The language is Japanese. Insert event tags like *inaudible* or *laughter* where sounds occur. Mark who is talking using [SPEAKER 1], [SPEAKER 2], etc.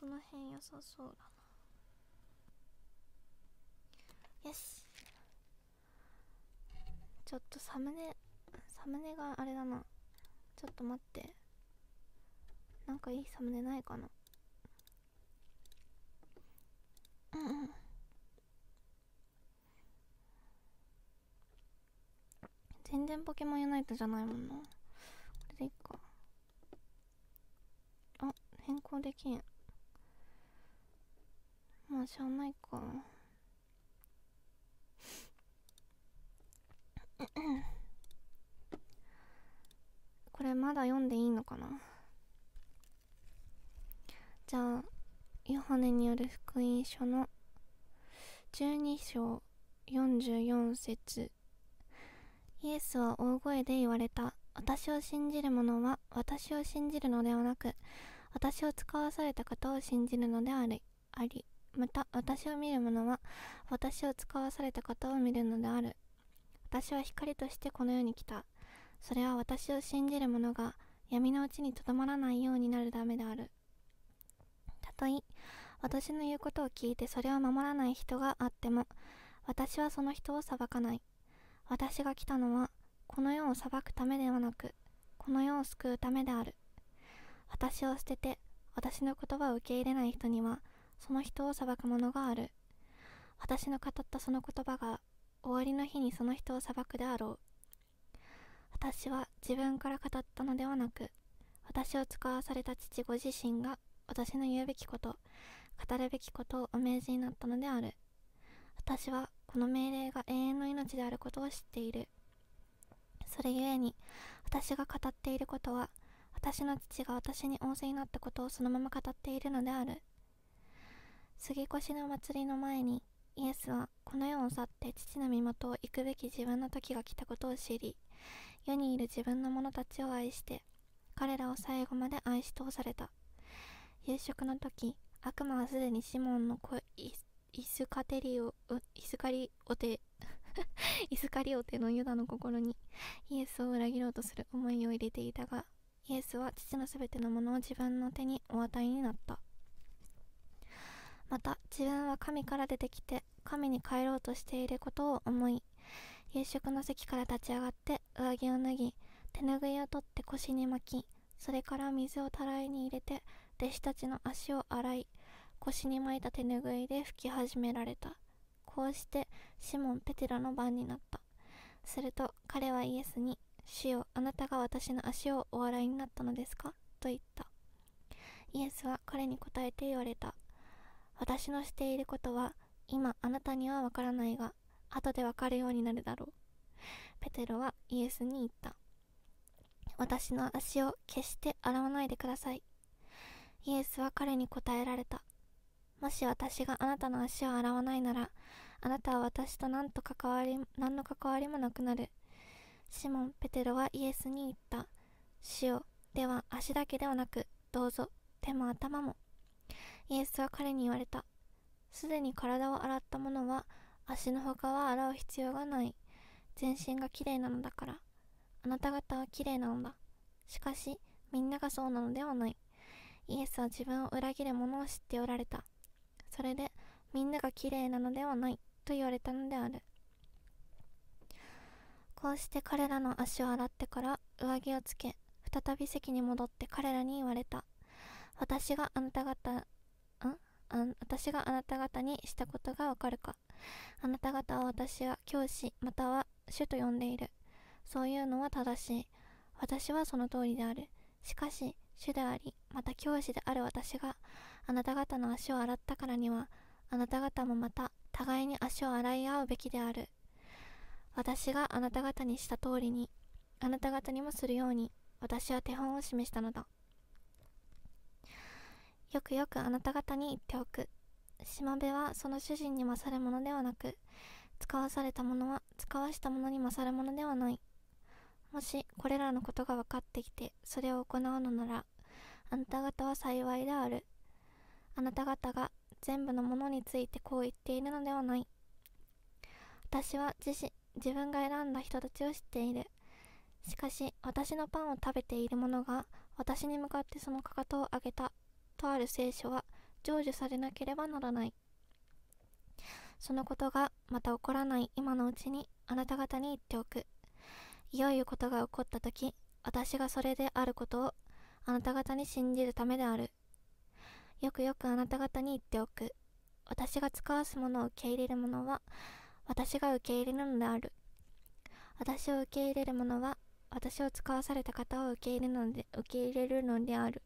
[SPEAKER 1] この辺良さそうだなよしちょっとサムネサムネがあれだなちょっと待ってなんかいいサムネないかなうんうん全然ポケモンユナイトじゃないもんなこれでいっかあ変更できんあしゃあないか *clears throat* これまだ読んでいいのかなじゃあヨハネによる福音書の12章44節イエスは大声で言われた私を信じる者は私を信じるのではなく私を使わされた方を信じるのでありありまた私を見る者は私を使わされた方を見るのである私は光としてこの世に来たそれは私を信じる者が闇のうちにとどまらないようになるためであるたとえ私の言うことを聞いてそれを守らない人があっても私はその人を裁かない私が来たのはこの世を裁くためではなくこの世を救うためである私を捨てて私の言葉を受け入れない人にはその人を裁くものがある私の語ったその言葉が終わりの日にその人を裁くであろう私は自分から語ったのではなく私を使わされた父ご自身が私の言うべきこと語るべきことをお命じになったのである私はこの命令が永遠の命であることを知っているそれゆえに私が語っていることは私の父が私に仰せになったことをそのまま語っているのである杉越の祭りの前にイエスはこの世を去って父の身元を行くべき自分の時が来たことを知り世にいる自分の者たちを愛して彼らを最後まで愛し通された夕食の時悪魔はすでにシモンの子イスカテリオイスカリオテイスカリオテのユダの心にイエスを裏切ろうとする思いを入れていたがイエスは父のすべてのものを自分の手にお与えになったまた自分は神から出てきて神に帰ろうとしていることを思い夕食の席から立ち上がって上着を脱ぎ手ぬぐいを取って腰に巻きそれから水をたらいに入れて弟子たちの足を洗い腰に巻いた手ぬぐいで拭き始められたこうしてシモン・ペテロの番になったすると彼はイエスに「主よあなたが私の足をお洗いになったのですか?」と言ったイエスは彼に答えて言われた私のしていることは今あなたにはわからないが後でわかるようになるだろうペテロはイエスに言った私の足を決して洗わないでくださいイエスは彼に答えられたもし私があなたの足を洗わないならあなたは私と何と関わり何の関わりもなくなるシモン・ペテロはイエスに言った主よでは足だけではなくどうぞ手も頭もイエスは彼に言われた。すでに体を洗った者は足の他は洗う必要がない。全身がきれいなのだから。あなた方はきれいなのだ。しかし、みんながそうなのではない。イエスは自分を裏切る者を知っておられた。それで、みんながきれいなのではないと言われたのである。こうして彼らの足を洗ってから上着をつけ、再び席に戻って彼らに言われた。私があなた方あ私があなた方にしたことがわかるかあなた方は私は教師または主と呼んでいるそういうのは正しい私はその通りであるしかし主でありまた教師である私があなた方の足を洗ったからにはあなた方もまた互いに足を洗い合うべきである私があなた方にした通りにあなた方にもするように私は手本を示したのだよくよくあなた方に言っておく島辺はその主人に勝るものではなく使わされたものは使わしたものに勝るものではないもしこれらのことが分かってきてそれを行うのならあなた方は幸いであるあなた方が全部のものについてこう言っているのではない私は自身自分が選んだ人たちを知っているしかし私のパンを食べている者が私に向かってそのかかとを上げたとある聖書は成就されなければならない。そのことがまた起こらない今のうちにあなた方に言っておく。いよいよことが起こった時、私がそれであることをあなた方に信じるためである。よくよくあなた方に言っておく。私が使わすものを受け入れるものは私が受け入れるのである。私を受け入れるものは私を使わされた方を受け入れるので受け入れるのである。